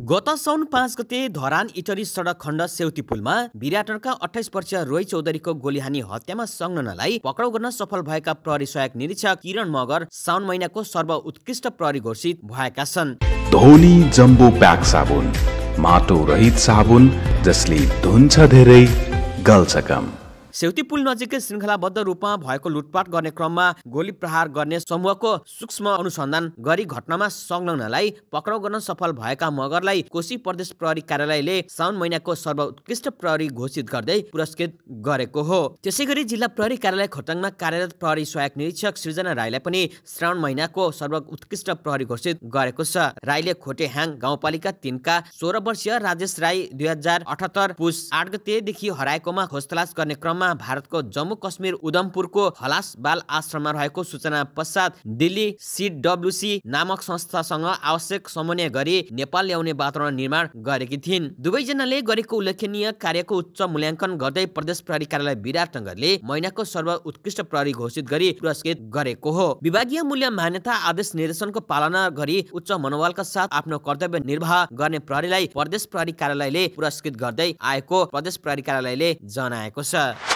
गत साउन पाँच गते धरान इटरी सडक खण्ड सेउती पुलमा विराटरका अठाइस वर्षीय रोहित चौधरीको गोलीहानी हत्यामा संलग्नलाई पक्राउ गर्न सफल भएका प्रहरी सहायक निरीक्षक किरण मगर साउन महिनाको सर्वोत्कृष्ट प्रहरी घोषित भएका छन् धोनी जम्बो प्याक साबुन माटो रहित साबुन जसले धुन्छ धेरै गल्छ कम सेउती पुल नजिकै श्रृङ्खलाबद्ध रूपमा भएको लुटपाट गर्ने क्रममा गोली प्रहार गर्ने समूहको सूक्ष्म अनुसन्धान गरी घटनामा संलग्नलाई पक्राउ गर्न सफल भएका मगरलाई कोशी प्रदेश प्रहरी कार्यालयले साउन महिनाको सर्वोत्कृष्ट प्रहरी घोषित गर्दै पुरस्कृत गरेको हो त्यसै गरी जिल्ला प्रहरी कार्यालय खोटाङमा कार्यरत प्रहरी सहायक निरीक्षक सृजना राईलाई पनि श्रावण महिनाको सर्वोत्कृष्ट प्रहरी घोषित गरेको छ राईले खोटेहाङ गाउँपालिका तिनका सोह्र वर्षीय राजेश राई दुई हजार अठहत्तर पुस आठ गतेदेखि हराएकोमा खोजतलास गर्ने क्रममा जम्मा भारतको जम्मू कश्मीर उधमपुरको हलास बाल आश्रममा रहेको सूचना पश्चात दिल्ली सिडब्ल्युसी नामक संस्थासँग आवश्यक समन्वय गरी नेपाल ल्याउने वातावरण निर्माण गरेकी थिइन् दुवैजनाले गरेको उल्लेखनीय कार्यको उच्च मूल्याङ्कन गर्दै प्रदेश प्रहरी कार्यालय विराटनगरले महिनाको सर्व उत्कृष्ट प्रहरी घोषित गरी पुरस्कृत गरेको हो विभागीय मूल्य मान्यता आदेश निर्देशनको पालना गरी उच्च मनोबलका साथ आफ्नो कर्तव्य निर्वाह गर्ने प्रहरीलाई प्रदेश प्रहरी कार्यालयले पुरस्कृत गर्दै आएको प्रदेश प्रहरी कार्यालयले जनाएको छ